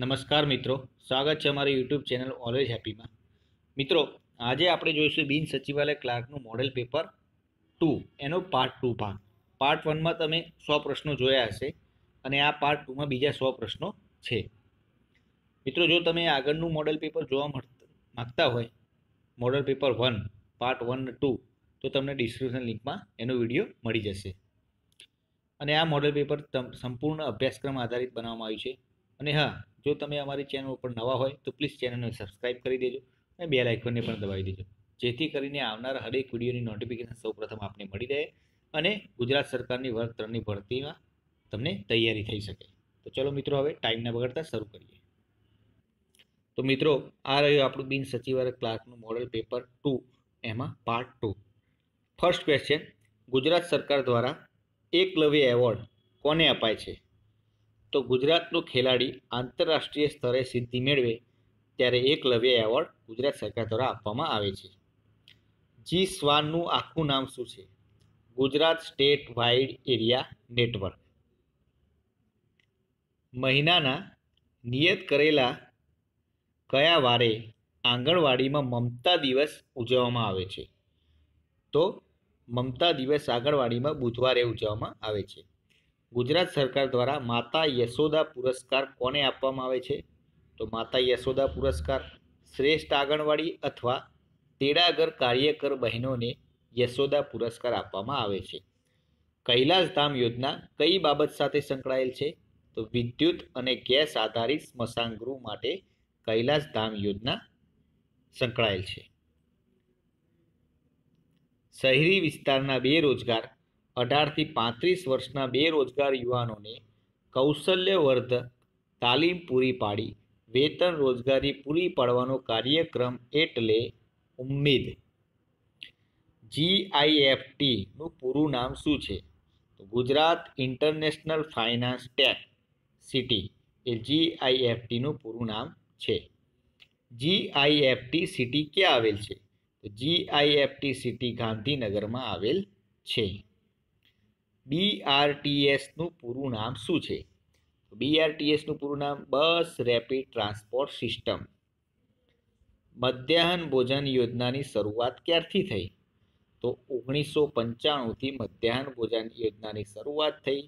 નમસ્કાર મિત્રો સ્વાગત છે અમારી યુટ્યુબ ચેનલ ઓલવેઝ હેપીમાં મિત્રો આજે આપણે જોઈશું બિન સચિવાલય ક્લાર્કનું મોડેલ પેપર ટુ એનો પાર્ટ ટુ ભાગ પાર્ટ વનમાં તમે સો પ્રશ્નો જોયા હશે અને આ પાર્ટ ટુમાં બીજા સો પ્રશ્નો છે મિત્રો જો તમે આગળનું મોડેલ પેપર જોવા માગતા હોય model paper one part one two તો તમને ડિસ્ક્રિપ્શન લિંકમાં એનો વિડીયો મળી જશે અને આ મોડલ પેપર સંપૂર્ણ અભ્યાસક્રમ આધારિત બનાવવામાં આવ્યું છે અને હા જો તમે અમારી ચેનલ ઉપર નવા હોય તો પ્લીઝ ચેનલને સબસ્ક્રાઈબ કરી દેજો અને બેલ આઇકોનને પણ દબાવી દેજો જેથી કરીને આવનાર હરેક વિડીયોની નોટિફિકેશન સૌપ્રથમ આપને મળી રહે અને ગુજરાત સરકારની વર્ગ ત્રણની ભરતીમાં તમને તૈયારી થઈ શકે તો ચલો મિત્રો હવે ટાઈમને બગડતા શરૂ કરીએ તો મિત્રો આ રહ્યું આપણું બિન સચિવાલય ક્લાર્કનું મોડલ પેપર ટુ એમાં part two first question Gujarat સરકાર દ્વારા એકલવ્ય એવોર્ડ કોને અપાય છે તો ગુજરાતનો ખેલાડી આંતરરાષ્ટ્રીય સ્તરે સિદ્ધિ મેળવે ત્યારે એકલવ્ય એવોર્ડ ગુજરાત સરકાર દ્વારા આપવામાં આવે છે જી સ્વાનનું આખું નામ શું છે Gujarat state wide area network મહિનાના નિયત કરેલા કયા વારે આંગણવાડીમાં મમતા દિવસ ઉજવવામાં આવે છે તો મમતા દિવસ આંગણવાડીમાં બુધવારે ઉજવવામાં આવે છે ગુજરાત સરકાર દ્વારા માતા યશોદા પુરસ્કાર કોને આપવામાં આવે છે તો માતા યશોદા પુરસ્કાર શ્રેષ્ઠ આંગણવાડી અથવા તેડાગર કાર્યકર બહેનોને યશોદા પુરસ્કાર આપવામાં આવે છે કૈલાસ ધામ યોજના કઈ બાબત સાથે સંકળાયેલ છે તો વિદ્યુત અને ગેસ આધારિત સ્મશાન ગૃહ માટે કૈલાસ ધામ યોજના સંકળાયેલ છે શહેરી વિસ્તારના બેરોજગાર અઢારથી પાંત્રીસ વર્ષના બેરોજગાર યુવાનોને કૌશલ્યવર્ધક તાલીમ પૂરી પાડી વેતન રોજગારી પૂરી પાડવાનો કાર્યક્રમ એટલે ઉમ્મીદ જીઆઈએફટીનું પૂરું નામ શું છે Gujarat international finance tech city એ જીઆઈએફટીનું પૂરું નામ છે જીઆઈએફટી સિટી ક્યાં આવેલ છે જીઆઈએફટી સિટી ગાંધીનગરમાં આવેલ છે બીઆરટીએસનું પૂરું નામ શું છે બીઆરટીએસનું પૂરું નામ બસ રેપિડ ટ્રાન્સપોર્ટ સિસ્ટમ મધ્યાહન ભોજન યોજનાની શરૂઆત ક્યારથી થઈ તો ઓગણીસો પંચાણુંથી મધ્યાહન ભોજન યોજનાની શરૂઆત થઈ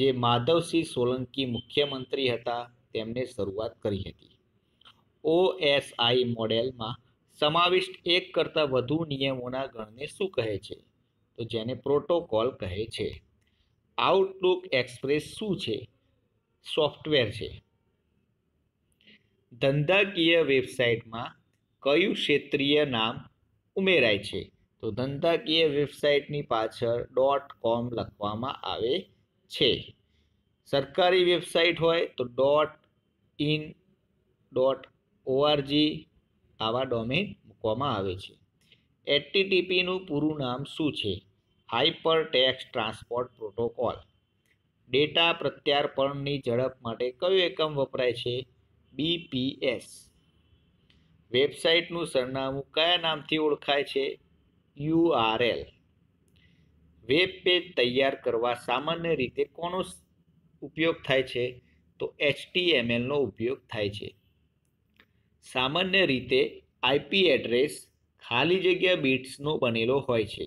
જે માધવસિંહ સોલંકી મુખ્યમંત્રી હતા તેમને શરૂઆત કરી હતી ઓએસઆઈ મોડેલમાં સમાવિષ્ટ એક કરતાં વધુ નિયમોના ગણને શું કહે છે તો જેને પ્રોટોકોલ કહે છે આઉટલુક એક્સપ્રેસ શું છે સોફ્ટવેર છે ધંધાકીય વેબસાઇટમાં કયું ક્ષેત્રીય નામ ઉમેરાય છે તો ધંધાકીય વેબસાઇટની પાછળ ડોટ કોમ લખવામાં આવે છે સરકારી વેબસાઇટ હોય તો ડોટ ઇન ડોટ ઓઆરજી આવા ડોમેન મૂકવામાં આવે છે એટીટીપીનું પૂરું નામ શું છે hyper text transport protocol data પ્રત્યાર્પણની ઝડપ માટે કયો એકમ વપરાય છે બીપીએસ વેબસાઇટનું સરનામું કયા નામથી ઓળખાય છે યુઆરએલ વેબ પેજ તૈયાર કરવા સામાન્ય રીતે કોનો ઉપયોગ થાય છે તો એચટીએમએલનો ઉપયોગ થાય છે સામાન્ય રીતે આઈપી એડ્રેસ ખાલી જગ્યા બિટ્સનો બનેલો હોય છે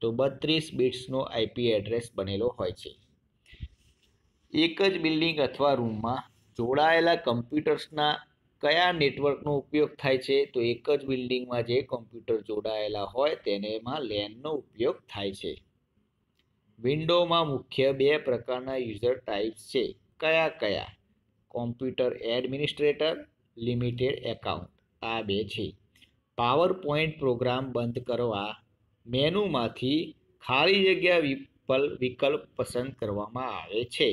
તો બત્રીસ બિટ્સનો આઈપી એડ્રેસ બનેલો હોય છે એક જ બિલ્ડિંગ અથવા રૂમમાં જોડાયેલા કમ્પ્યુટર્સના કયા નેટવર્કનો ઉપયોગ થાય છે તો એક જ બિલ્ડિંગમાં જે કમ્પ્યુટર જોડાયેલા હોય તેનેમાં લેનનો ઉપયોગ થાય છે વિન્ડોમાં મુખ્ય બે પ્રકારના યુઝર ટાઈપ્સ છે કયા કયા કોમ્પ્યુટર એડમિનિસ્ટ્રેટર લિમિટેડ એકાઉન્ટ આ બે છે પાવર પોઈન્ટ પ્રોગ્રામ બંધ કરવા મેનુમાંથી ખાલી જગ્યા વિપલ વિકલ્પ પસંદ કરવામાં આવે છે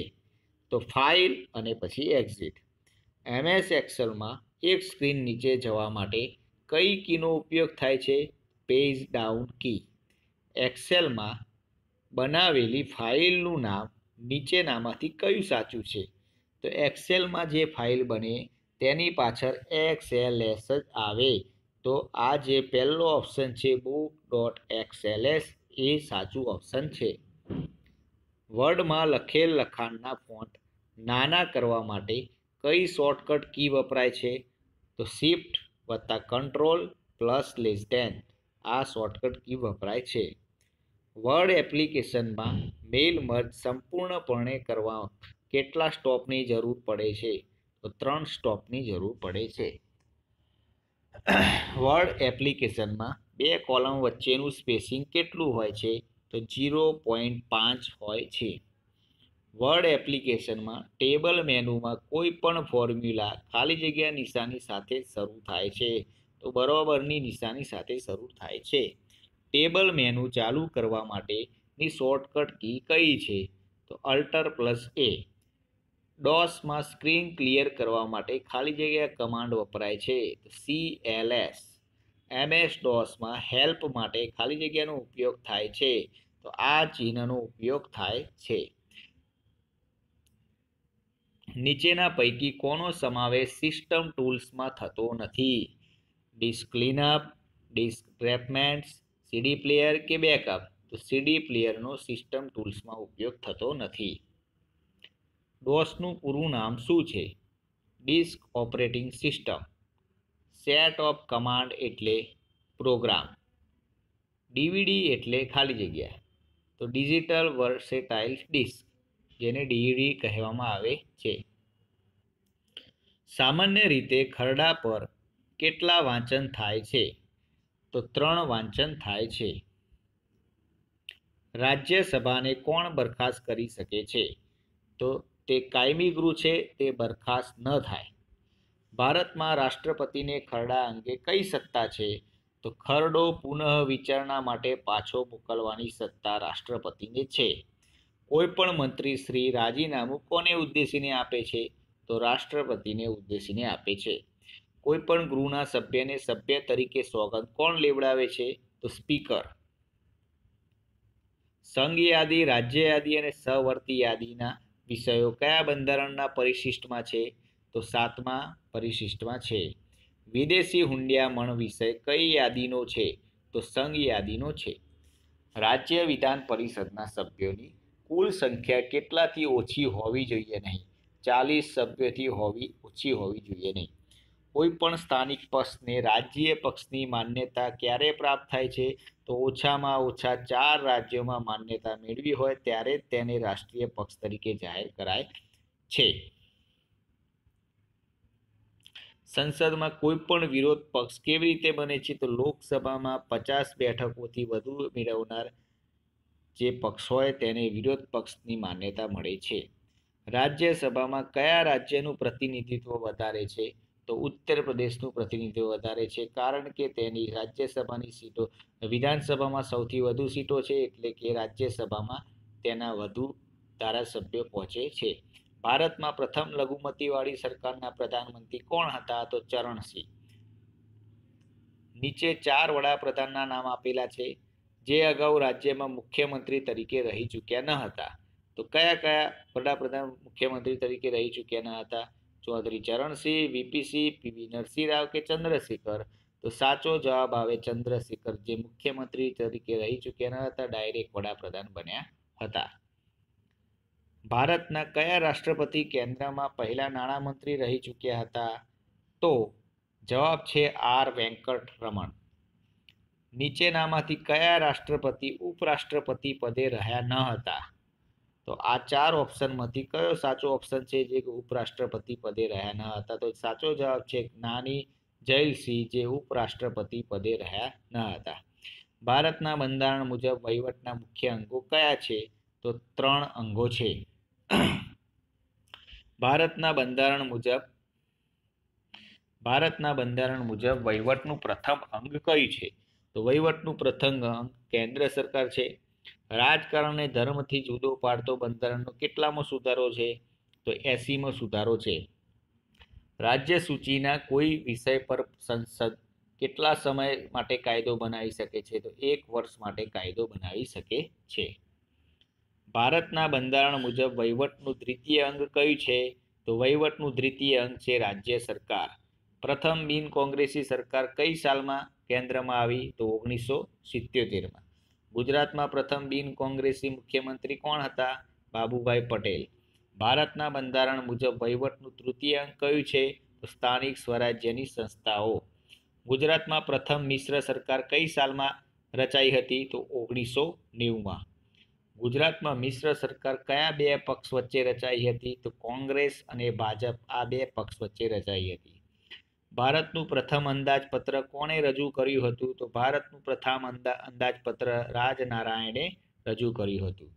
તો ફાઇલ અને પછી એક્ઝિટ એમએસ એક્સેલમાં એક સ્ક્રીન નીચે જવા માટે કઈ કીનો ઉપયોગ થાય છે પેજ ડાઉન કી એક્સેલમાં બનાવેલી ફાઇલનું નામ નીચેનામાંથી કયું સાચું છે તો એક્સેલમાં જે ફાઇલ બને તેની પાછળ એક્સ એક્સએલએસ જ આવે તો આ જે પહેલો ઓપ્શન છે બુક ડોટ એક્સએલએસ એ સાચું ઓપ્શન છે વર્ડમાં લખેલ લખાણના ફોન્ટ નાના કરવા માટે કઈ શોર્ટકટ કી વપરાય છે તો શિફ્ટ વત્તા કંટ્રોલ પ્લસ લેસ ધેન આ શોર્ટકટ કી વપરાય છે વર્ડ એપ્લિકેશનમાં મેલ મર્જ સંપૂર્ણપણે કરવા કેટલા સ્ટોપની જરૂર પડે છે તો ત્રણ સ્ટોપની જરૂર પડે છે વર્ડ એપ્લિકેશનમાં બે કોલમ વચ્ચેનું સ્પેસિંગ કેટલું હોય છે તો ઝીરો પોઈન્ટ પાંચ હોય છે વર્ડ એપ્લિકેશનમાં ટેબલ મેનુમાં કોઈ પણ ફોર્મ્યુલા ખાલી જગ્યા નિશાની સાથે શરૂ થાય છે તો બરાબરની નિશાની સાથે શરૂ થાય છે ટેબલ મેનુ ચાલુ કરવા માટેની શોર્ટકટ કી કઈ છે તો અલ્ટર પ્લસ એ ડોસમાં સ્ક્રીન ક્લિયર કરવા માટે ખાલી જગ્યા કમાન્ડ વપરાય છે સી એલ એસ એમએસ ડોસમાં હેલ્પ માટે ખાલી જગ્યાનો ઉપયોગ થાય છે તો આ ચિહ્નનો ઉપયોગ થાય છે નીચેના પૈકી કોનો સમાવેશ સિસ્ટમ ટૂલ્સમાં થતો નથી ડિસ્ક ક્લીનઅપ ડિસ્ક રેપમેન્ટ્સ સીડી પ્લેયર કે બેકઅપ તો સીડી પ્લેયરનો સિસ્ટમ ટૂલ્સમાં ઉપયોગ થતો નથી ડોસનું પૂરું નામ શું છે disk operating system set of command એટલે પ્રોગ્રામ ડીવીડી એટલે ખાલી જગ્યા તો ડિજિટલ વર્સેટાઇલ ડિસ્ક જેને ડીવીડી કહેવામાં આવે છે સામાન્ય રીતે ખરડા પર કેટલા વાંચન થાય છે તો ત્રણ વાંચન થાય છે રાજ્યસભાને કોણ બરખાસ્ત કરી શકે છે તો તે કાયમી ગૃહ છે તે બરખાસ્ત ન થાય ભારતમાં રાષ્ટ્રપતિને ખરડા અંગે કઈ સત્તા છે તો ખરડો પુનઃ વિચારણા માટે પાછો મોકલવાની સત્તા રાષ્ટ્રપતિને છે કોઈપણ મંત્રી શ્રી રાજીનામું કોને ઉદ્દેશીને આપે છે તો રાષ્ટ્રપતિને ઉદ્દેશીને આપે છે કોઈપણ ગૃહના સભ્યને સભ્ય તરીકે સ્વાગત કોણ લેવડાવે છે તો સ્પીકર સંઘ યાદી રાજ્ય યાદી અને સહવર્તી યાદીના વિષયો કયા બંધારણના પરિશિષ્ટમાં છે તો સાતમા પરિશિષ્ટમાં છે વિદેશી હુંડિયામણ વિષય કઈ યાદીનો છે તો સંઘ યાદીનો છે રાજ્ય વિધાન પરિષદના સભ્યોની કુલ સંખ્યા કેટલાથી ઓછી હોવી જોઈએ નહીં ચાલીસ સભ્યોથી હોવી ઓછી હોવી જોઈએ નહીં કોઈ પણ સ્થાનિક પક્ષને રાજ્ય પક્ષની માન્યતા ક્યારે પ્રાપ્ત થાય છે તો ઓછામાં ઓછા ચાર રાજ્યોમાં માન્યતા મેળવી હોય ત્યારે તેને રાષ્ટ્રીય પક્ષ તરીકે જાહેર કરાય છે સંસદમાં કોઈ પણ વિરોધ પક્ષ કેવી રીતે બને છે તો લોકસભામાં પચાસ બેઠકોથી વધુ મેળવનાર જે પક્ષ હોય તેને વિરોધ પક્ષની માન્યતા મળે છે રાજ્યસભામાં કયા રાજ્યનું પ્રતિનિધિત્વ વધારે છે તો ઉત્તર પ્રદેશનું પ્રતિનિધિત્વ વધારે છે કારણ કે તેની રાજ્યસભાની સીટો વિધાનસભામાં સૌથી વધુ સીટો છે એટલે કે રાજ્યસભામાં તેના વધુ ધારાસભ્યો પહોંચે છે ભારતમાં પ્રથમ લઘુમતીવાળી સરકારના પ્રધાનમંત્રી કોણ હતા તો ચરણસિંહ નીચે ચાર વડાપ્રધાનના નામ આપેલા છે જે અગાઉ રાજ્યમાં મુખ્યમંત્રી તરીકે રહી ચૂક્યા ન હતા તો કયા કયા વડાપ્રધાન મુખ્યમંત્રી તરીકે રહી ચૂક્યા ન હતા ચૌધરી ચરણસિંહ વીપીસિંહ પીવી નરસિંહ રાવ કે ચંદ્રશેખર તો સાચો જવાબ આવે ચંદ્રશેખર જે મુખ્યમંત્રી તરીકે રહી ચૂક્યા હતા ડાયરેક્ટ વડાપ્રધાન બન્યા હતા ભારતના કયા રાષ્ટ્રપતિ કેન્દ્રમાં પહેલા નાણામંત્રી રહી ચૂક્યા હતા તો જવાબ છે આર વેંકટ રમણ નીચેનામાંથી કયા રાષ્ટ્રપતિ ઉપરાષ્ટ્રપતિ પદે રહ્યા ન હતા તો આ ચાર ઓપ્શનમાંથી કયો સાચો ઓપ્શન છે જે ઉપરાષ્ટ્રપતિ પદે રહ્યા ન હતા તો સાચો જવાબ છે નાની જયસિંહ જે ઉપરાષ્ટ્રપતિ પદે રહ્યા ન હતા ભારતના બંધારણ મુજબ વહીવટના મુખ્ય અંગો કયા છે તો ત્રણ અંગો છે ભારતના બંધારણ મુજબ ભારતના બંધારણ મુજબ વહીવટનું પ્રથમ અંગ કયું છે તો વહીવટનું પ્રથમ અંગ કેન્દ્ર સરકાર છે રાજકારણને ધર્મથી જુદો પાડતો બંધારણનો કેટલામાં સુધારો છે તો એસીમાં સુધારો છે રાજ્ય સૂચિના કોઈ વિષય પર સંસદ કેટલા સમય માટે કાયદો બનાવી શકે છે તો એક વર્ષ માટે કાયદો બનાવી શકે છે ભારતના બંધારણ મુજબ વહીવટનું દ્વિતીય અંગ કયું છે તો વહીવટનું દ્વિતીય અંગ છે રાજ્ય સરકાર પ્રથમ બિન કોંગ્રેસી સરકાર કઈ સાલમાં કેન્દ્રમાં આવી તો ઓગણીસો સિત્યોતેરમાં ગુજરાતમાં પ્રથમ બિન કોંગ્રેસી મુખ્યમંત્રી કોણ હતા બાબુભાઈ પટેલ ભારતના બંધારણ મુજબ વહીવટનું તૃતીય અંગ કયું છે તો સ્થાનિક સ્વરાજ્યની સંસ્થાઓ ગુજરાતમાં પ્રથમ મિશ્ર સરકાર કઈ સાલમાં રચાઈ હતી તો ઓગણીસો નેવુંમાં ગુજરાતમાં મિશ્ર સરકાર કયા બે પક્ષ વચ્ચે રચાઈ હતી તો કોંગ્રેસ અને ભાજપ આ બે પક્ષ વચ્ચે રચાઈ હતી ભારતનું પ્રથમ અંદાજપત્ર કોણે રજૂ કર્યું હતું તો ભારતનું પ્રથમ અંદા અંદાજપત્ર રાજનારાયણે રજૂ કર્યું હતું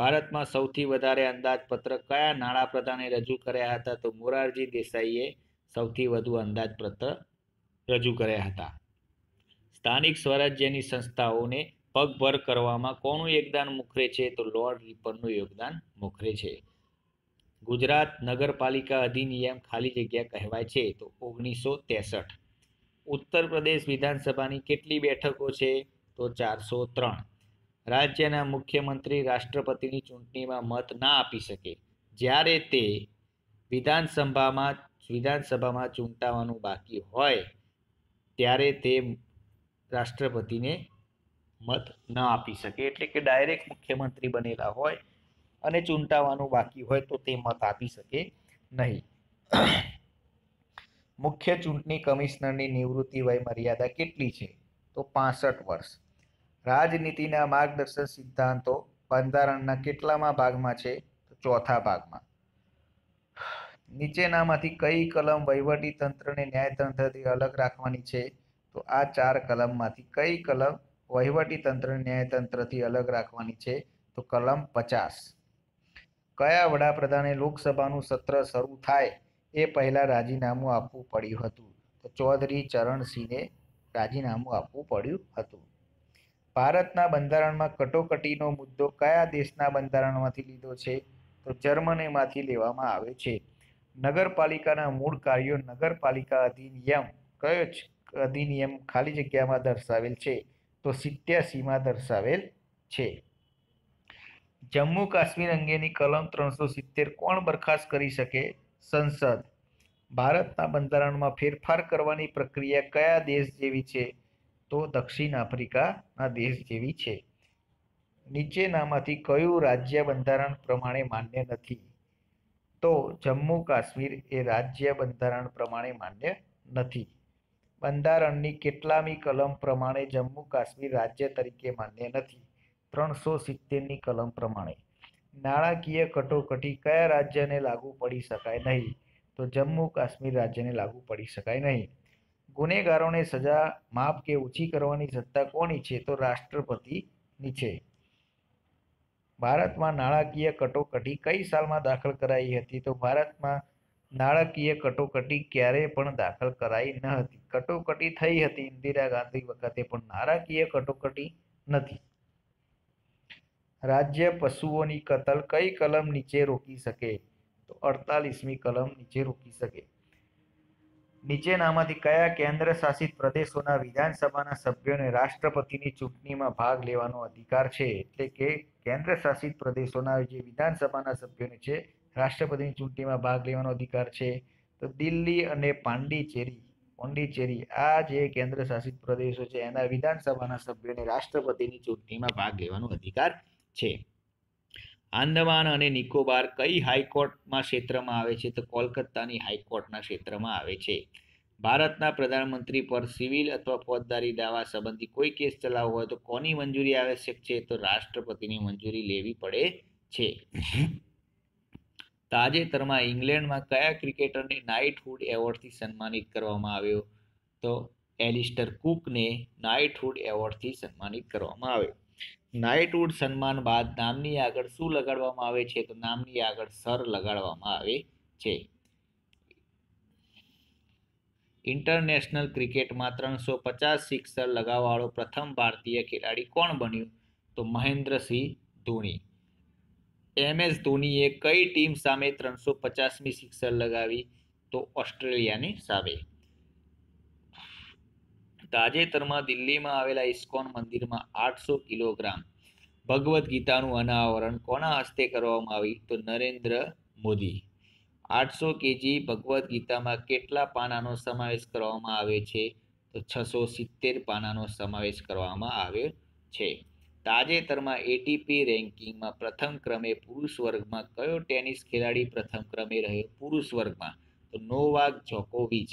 ભારતમાં સૌથી વધારે અંદાજપત્ર કયા નાણાપ્રધાને રજૂ કર્યા હતા તો મોરારજી દેસાઈએ સૌથી વધુ અંદાજપત્ર રજૂ કર્યા હતા સ્થાનિક સ્વરાજ્યની સંસ્થાઓને પગભર કરવામાં કોણું યોગદાન મોખરે છે તો લોર્ડ રિપરનું યોગદાન મોખરે છે ગુજરાત નગરપાલિકા અધિનિયમ ખાલી જગ્યા કહેવાય છે તો ઓગણીસો ત્રેસઠ ઉત્તર પ્રદેશ વિધાનસભાની કેટલી બેઠકો છે તો ચારસો ત્રણ રાજ્યના મુખ્યમંત્રી રાષ્ટ્રપતિની ચૂંટણીમાં મત ના આપી શકે જ્યારે તે વિધાનસભામાં વિધાનસભામાં ચૂંટાવાનું બાકી હોય ત્યારે તે રાષ્ટ્રપતિને મત ન આપી શકે એટલે કે ડાયરેક્ટ મુખ્યમંત્રી બનેલા હોય અને ચૂંટાવાનું બાકી હોય તો તે મત આપી શકે નહીં મુખ્ય ચૂંટણી કમિશનરની નિવૃત્તિ વય મર્યાદા કેટલી છે તો પાસઠ વર્ષ રાજનીતિના માર્ગદર્શન સિદ્ધાંતો બંધારણના કેટલામાં ભાગમાં છે તો ચોથા ભાગમાં નીચેનામાંથી કઈ કલમ વહીવટી તંત્રને ન્યાયતંત્રથી અલગ રાખવાની છે તો આ ચાર કલમમાંથી કઈ કલમ વહીવટી તંત્ર ન્યાયતંત્રથી અલગ રાખવાની છે તો કલમ પચાસ કયા વડાપ્રધાને લોકસભાનું સત્ર શરૂ થાય એ પહેલાં રાજીનામું આપવું પડ્યું હતું તો ચૌધરી ચરણસિંહને રાજીનામું આપવું પડ્યું હતું ભારતના બંધારણમાં કટોકટીનો મુદ્દો કયા દેશના બંધારણમાંથી લીધો છે તો જર્મનીમાંથી લેવામાં આવે છે નગરપાલિકાના મૂળ કાર્યો નગરપાલિકા અધિનિયમ કયો અધિનિયમ ખાલી જગ્યામાં દર્શાવેલ છે તો સિત્યાસીમાં દર્શાવેલ છે જમ્મુ કાશ્મીર અંગેની કલમ ત્રણસો સિત્તેર કોણ બરખાસ્ત કરી શકે સંસદ ભારતના બંધારણમાં ફેરફાર કરવાની પ્રક્રિયા કયા દેશ જેવી છે તો દક્ષિણ આફ્રિકાના દેશ જેવી છે નીચેનામાંથી કયું રાજ્ય બંધારણ પ્રમાણે માન્ય નથી તો જમ્મુ કાશ્મીર એ રાજ્ય બંધારણ પ્રમાણે માન્ય નથી બંધારણની કેટલામી કલમ પ્રમાણે જમ્મુ કાશ્મીર રાજ્ય તરીકે માન્ય નથી ત્રણસો સિત્તેરની કલમ પ્રમાણે નાણાકીય કટોકટી કયા રાજ્યને લાગુ પડી શકાય નહીં તો જમ્મુ કાશ્મીર રાજ્યને લાગુ પડી શકાય નહીં ગુનેગારોને સજા માફ કે ઓછી કરવાની સત્તા કોની છે તો રાષ્ટ્રપતિની છે ભારતમાં નાણાકીય કટોકટી કઈ સાલમાં દાખલ કરાઈ હતી તો ભારતમાં નાણાકીય કટોકટી ક્યારેય પણ દાખલ કરાઈ ન હતી કટોકટી થઈ હતી ઇન્દિરા ગાંધી વખતે પણ નાણાકીય કટોકટી નથી રાજ્ય પશુઓની કતલ કઈ કલમ નીચે રોકી શકે તો અડતાલીસમી કલમ નીચે રોકી શકે નીચેનામાંથી કયા કેન્દ્ર શાસિત પ્રદેશોના વિધાનસભાના સભ્યોને રાષ્ટ્રપતિની ચૂંટણીમાં ભાગ લેવાનો અધિકાર છે એટલે કે કેન્દ્ર શાસિત પ્રદેશોના જે વિધાનસભાના સભ્યોને છે રાષ્ટ્રપતિની ચૂંટણીમાં ભાગ લેવાનો અધિકાર છે તો દિલ્હી અને પાંડિચેરી પોંડિચેરી આ જે કેન્દ્ર શાસિત પ્રદેશો છે એના વિધાનસભાના સભ્યોને રાષ્ટ્રપતિની ચૂંટણીમાં ભાગ લેવાનો અધિકાર છે આંદામાન અને નિકોબાર કઈ હાઈકોર્ટમાં ક્ષેત્રમાં આવે છે તો કોલકાતાની હાઈકોર્ટના ક્ષેત્રમાં આવે છે ભારતના પ્રધાનમંત્રી પર સિવિલ અથવા ફોજદારી દાવા સંબંધી કોઈ કેસ ચલાવવો હોય તો કોની મંજૂરી આવશ્યક છે તો રાષ્ટ્રપતિની મંજૂરી લેવી પડે છે તાજેતરમાં ઇંગ્લેન્ડમાં કયા ક્રિકેટરને નાઇટહુડ એવોર્ડથી સન્માનિત કરવામાં આવ્યો તો એલિસ્ટર કુકને નાઇટહુડ એવોર્ડથી સન્માનિત કરવામાં આવ્યો નાઇટવુડ સન્માન બાદ નામની આગળ શું લગાડવામાં આવે છે તો નામની આગળ સર લગાડવામાં આવે છે ઇન્ટરનેશનલ ક્રિકેટમાં ત્રણસો પચાસ સિક્સર લગાવવાળો પ્રથમ ભારતીય ખેલાડી કોણ બન્યું તો મહેન્દ્રસિંહ ધોની એમ એસ ધોનીએ કઈ ટીમ સામે ત્રણસો પચાસમી સિક્સર લગાવી તો ઓસ્ટ્રેલિયાની સામે તાજેતરમાં દિલ્હીમાં આવેલા ઇસ્કોન મંદિરમાં આઠસો કિલોગ્રામ ભગવદ્ ગીતાનું અનાવરણ કોના હસ્તે કરવામાં આવ્યું તો નરેન્દ્ર મોદી આઠસો કેજી ભગવદ્ ગીતામાં કેટલા પાનાનો સમાવેશ કરવામાં આવે છે તો છસો સિત્તેર પાનાનો સમાવેશ કરવામાં આવ્યો છે તાજેતરમાં એટીપી રેન્કિંગમાં પ્રથમ ક્રમે પુરુષ વર્ગમાં કયો ટેનિસ ખેલાડી પ્રથમ ક્રમે રહ્યો પુરુષ વર્ગમાં તો નોવાક જોકોવિચ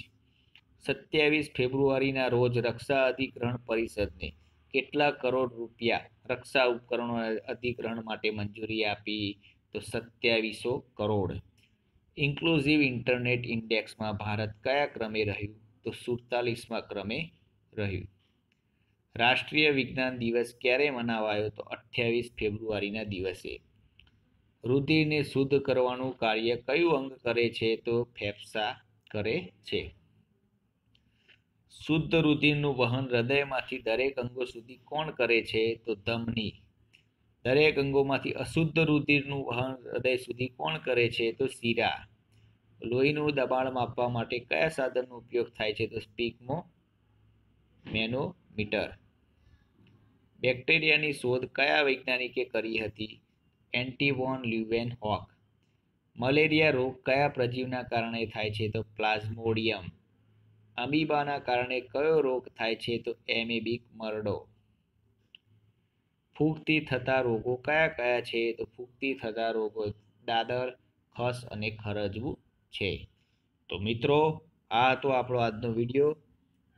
સત્યાવીસ ફેબ્રુઆરીના રોજ રક્ષા અધિગ્રહણ પરિષદને કેટલા કરોડ રૂપિયા રક્ષા ઉપકરણો અધિગ્રહણ માટે મંજૂરી આપી તો સત્યાવીસો કરોડ ઇન્ક્લુઝિવ ઇન્ટરનેટ ઇન્ડેક્સમાં ભારત કયા ક્રમે રહ્યું તો સુડતાલીસમાં ક્રમે રહ્યું રાષ્ટ્રીય વિજ્ઞાન દિવસ ક્યારે મનાવાયો તો અઠ્યાવીસ ફેબ્રુઆરીના દિવસે રુધિરને શુદ્ધ કરવાનું કાર્ય કયું અંગ કરે છે તો ફેફસા કરે છે શુદ્ધ રુધિરનું વહન હૃદયમાંથી દરેક અંગો સુધી કોણ કરે છે તો ધમની દરેક અંગોમાંથી અશુદ્ધ રુધિરનું વહન હૃદય સુધી કોણ કરે છે તો શીરા લોહીનું દબાણ માપવા માટે કયા સાધનનો ઉપયોગ થાય છે તો સ્પીકમો મેનોમીટર બેક્ટેરિયાની શોધ કયા વૈજ્ઞાનિકે કરી હતી એન્ટીવોન લ્યુવેન હોક મલેરિયા રોગ કયા પ્રજીવના કારણે થાય છે તો પ્લાઝ્મોડિયમ અમીબાના કારણે કયો રોગ થાય છે તો એમિબિક મરડો ફૂગતી થતા રોગો કયા કયા છે તો ફૂગથી થતા રોગો દાદર ખસ અને ખરજવું છે તો મિત્રો આ હતો આપણો આજનો વિડીયો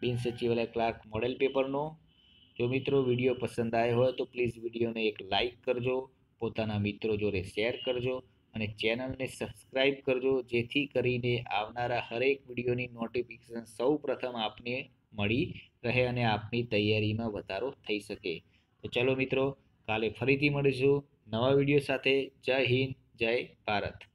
બિનસચિવાલય સચિવાલય ક્લાર્ક મોડેલ પેપરનો જો મિત્રો વિડીયો પસંદ આવ્યો હોય તો પ્લીઝ વિડીયોને એક લાઇક કરજો પોતાના મિત્રો જોડે શેર કરજો અને ચેનલને સબસ્ક્રાઇબ કરજો જેથી કરીને આવનારા હરેક વિડીયોની નોટિફિકેશન સૌ પ્રથમ આપને મળી રહે અને આપની તૈયારીમાં વધારો થઈ શકે તો ચલો મિત્રો કાલે ફરીથી મળીશું નવા વિડીયો સાથે જય હિન્દ જય ભારત